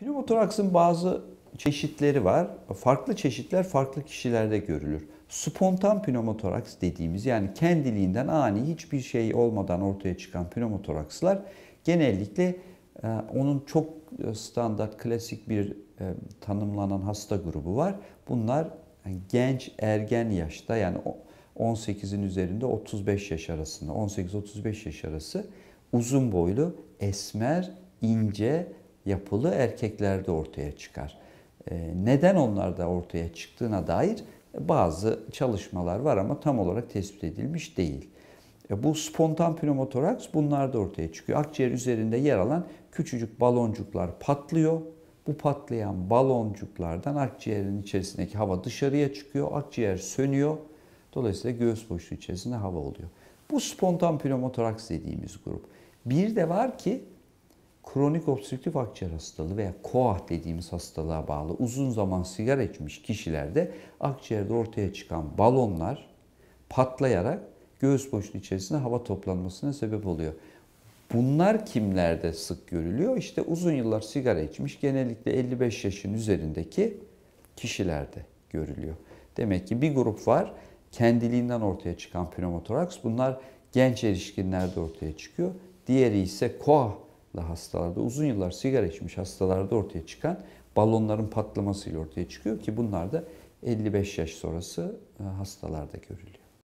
Pneumotoraksın bazı çeşitleri var. Farklı çeşitler farklı kişilerde görülür. Spontan pneumotoraks dediğimiz yani kendiliğinden ani hiçbir şey olmadan ortaya çıkan pneumotorakslar genellikle e, onun çok e, standart klasik bir e, tanımlanan hasta grubu var. Bunlar genç ergen yaşta yani 18'in üzerinde 35 yaş arasında 18-35 yaş arası uzun boylu, esmer, ince, yapılı erkeklerde ortaya çıkar. Ee, neden onlarda ortaya çıktığına dair bazı çalışmalar var ama tam olarak tespit edilmiş değil. E, bu spontan pneumotoraks bunlarda ortaya çıkıyor. Akciğer üzerinde yer alan küçücük baloncuklar patlıyor. Bu patlayan baloncuklardan akciğerin içerisindeki hava dışarıya çıkıyor. Akciğer sönüyor. Dolayısıyla göğüs boşluğu içerisinde hava oluyor. Bu spontan pneumotoraks dediğimiz grup. Bir de var ki kronik obstrüktif akciğer hastalığı veya koah dediğimiz hastalığa bağlı uzun zaman sigara içmiş kişilerde akciğerde ortaya çıkan balonlar patlayarak göğüs boşluğu içerisinde hava toplanmasına sebep oluyor. Bunlar kimlerde sık görülüyor? İşte uzun yıllar sigara içmiş genellikle 55 yaşın üzerindeki kişilerde görülüyor. Demek ki bir grup var kendiliğinden ortaya çıkan pneumotoraks bunlar genç erişkinlerde ortaya çıkıyor. Diğeri ise koah hastalarda, uzun yıllar sigara içmiş hastalarda ortaya çıkan balonların patlamasıyla ortaya çıkıyor ki bunlar da 55 yaş sonrası e, hastalarda görülüyor.